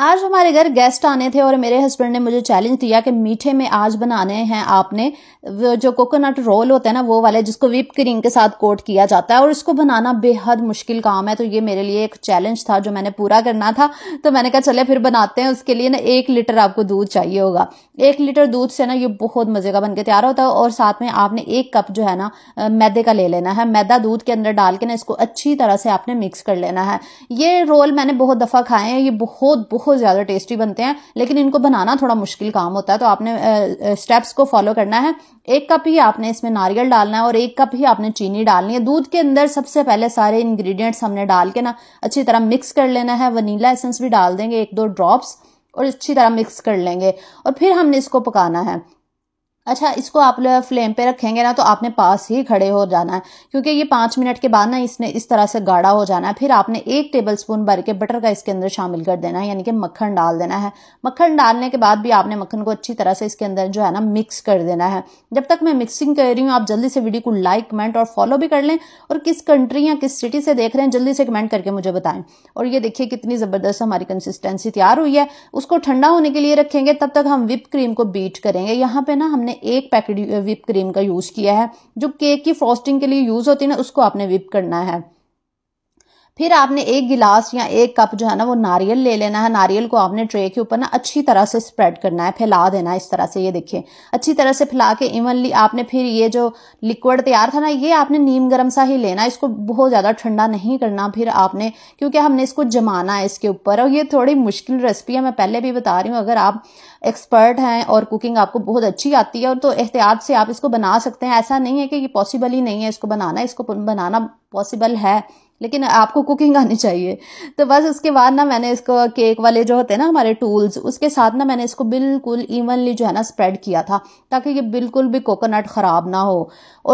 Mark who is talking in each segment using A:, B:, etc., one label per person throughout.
A: आज हमारे घर गेस्ट आने थे और मेरे हस्बैंड ने मुझे चैलेंज दिया कि मीठे में आज बनाने हैं आपने जो कोकोनट रोल होता है ना वो वाले जिसको विप क्रीम के साथ कोट किया जाता है और इसको बनाना बेहद मुश्किल काम है तो ये मेरे लिए एक चैलेंज था जो मैंने पूरा करना था तो मैंने कहा चले फिर बनाते हैं उसके लिए ना एक लीटर आपको दूध चाहिए होगा एक लीटर दूध से ना ये बहुत मज़े का बन के तैयार होता है और साथ में आपने एक कप जो है ना मैदे का ले लेना है मैदा दूध के अंदर डाल के ना इसको अच्छी तरह से आपने मिक्स कर लेना है ये रोल मैंने बहुत दफ़ा खाए हैं ये बहुत बहुत बहुत ज़्यादा टेस्टी बनते हैं लेकिन इनको बनाना थोड़ा मुश्किल काम होता है तो आपने स्टेप्स को फॉलो करना है एक कप ही आपने इसमें नारियल डालना है और एक कप ही आपने चीनी डालनी है दूध के अंदर सबसे पहले सारे इंग्रेडिएंट्स हमने डाल के ना अच्छी तरह मिक्स कर लेना है वनीला एसेंस भी डाल देंगे एक दो ड्रॉप्स और अच्छी तरह मिक्स कर लेंगे और फिर हमने इसको पकाना है अच्छा इसको आप फ्लेम पे रखेंगे ना तो आपने पास ही खड़े हो जाना है क्योंकि ये पाँच मिनट के बाद ना इसने इस तरह से गाढ़ा हो जाना है फिर आपने एक टेबल स्पून भर के बटर का इसके अंदर शामिल कर देना है यानी कि मक्खन डाल देना है मक्खन डालने के बाद भी आपने मक्खन को अच्छी तरह से इसके अंदर जो है ना मिक्स कर देना है जब तक मैं मिक्सिंग कर रही हूँ आप जल्दी से वीडियो को लाइक कमेंट और फॉलो भी कर लें और किस कंट्री या किस सिटी से देख रहे हैं जल्दी से कमेंट करके मुझे बताएं और ये देखिए कितनी ज़बरदस्त हमारी कंसिस्टेंसी तैयार हुई है उसको ठंडा होने के लिए रखेंगे तब तक हम विप क्रीम को बीट करेंगे यहाँ पे ना हमने एक पैकेट विप क्रीम का यूज़ किया है जो केक की फ्रॉस्टिंग के लिए यूज़ होती है ना उसको आपने विप करना है फिर आपने एक गिलास या एक कप जो है ना वो नारियल ले लेना है नारियल को आपने ट्रे के ऊपर ना अच्छी तरह से स्प्रेड करना है फैला देना है इस तरह से ये देखिए अच्छी तरह से फैला के इवनली आपने फिर ये जो लिक्विड तैयार था ना ये आपने नीम गर्म सा ही लेना इसको बहुत ज़्यादा ठंडा नहीं करना फिर आपने क्योंकि हमने इसको जमाना है इसके ऊपर और ये थोड़ी मुश्किल रेसिपी है मैं पहले भी बता रही हूँ अगर आप एक्सपर्ट हैं और कुकिंग आपको बहुत अच्छी आती है और तो एहतियात से आप इसको बना सकते हैं ऐसा नहीं है कि ये पॉसिबल ही नहीं है इसको बनाना इसको बनाना पॉसिबल है लेकिन आपको कुकिंग आनी चाहिए तो बस उसके बाद ना मैंने इसको केक वाले जो होते हैं ना हमारे टूल्स उसके साथ ना मैंने इसको बिल्कुल इवनली जो है ना स्प्रेड किया था ताकि ये बिल्कुल भी कोकोनट ख़राब ना हो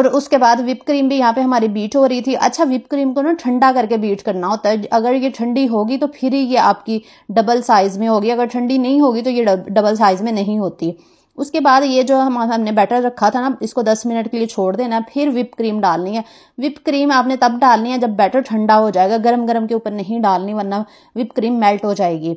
A: और उसके बाद विप क्रीम भी यहाँ पे हमारी बीट हो रही थी अच्छा विप क्रीम को ना ठंडा करके बीट करना होता है अगर ये ठंडी होगी तो फिर ही ये आपकी डबल साइज़ में होगी अगर ठंडी नहीं होगी तो ये डबल साइज़ में नहीं होती उसके बाद ये जो हम हमने बैटर रखा था ना इसको 10 मिनट के लिए छोड़ देना फिर विप क्रीम डालनी है विप क्रीम आपने तब डालनी है जब बैटर ठंडा हो जाएगा गर्म गर्म के ऊपर नहीं डालनी वरना विप क्रीम मेल्ट हो जाएगी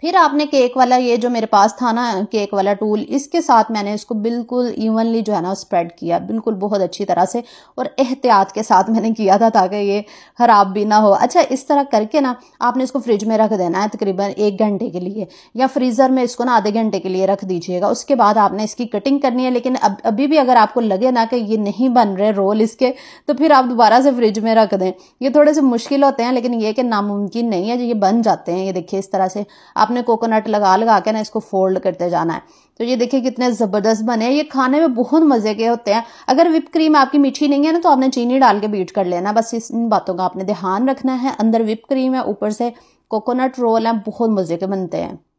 A: फिर आपने केक वाला ये जो मेरे पास था ना केक वाला टूल इसके साथ मैंने इसको बिल्कुल इवनली जो है ना स्प्रेड किया बिल्कुल बहुत अच्छी तरह से और एहतियात के साथ मैंने किया था ताकि ये ख़राब भी ना हो अच्छा इस तरह करके ना आपने इसको फ्रिज में रख देना है तकरीबन एक घंटे के लिए या फ्रीज़र में इसको ना आधे घंटे के लिए रख दीजिएगा उसके बाद आपने इसकी कटिंग करनी है लेकिन अब अभी भी अगर आपको लगे ना कि ये नहीं बन रहे रोल इसके तो फिर आप दोबारा से फ्रिज में रख दें ये थोड़े से मुश्किल होते हैं लेकिन ये कि नामुमकिन नहीं है ये बन जाते हैं ये देखिए इस तरह से आप आपने कोकोनट लगा लगा के ना इसको फोल्ड करते जाना है तो ये देखिए कितने ज़बरदस्त बने हैं ये खाने में बहुत मज़े के होते हैं अगर विप क्रीम आपकी मीठी नहीं है ना तो आपने चीनी डाल के बीट कर लेना बस इस इन बातों का आपने ध्यान रखना है अंदर विप क्रीम है ऊपर से कोकोनट रोल है बहुत मज़े के बनते हैं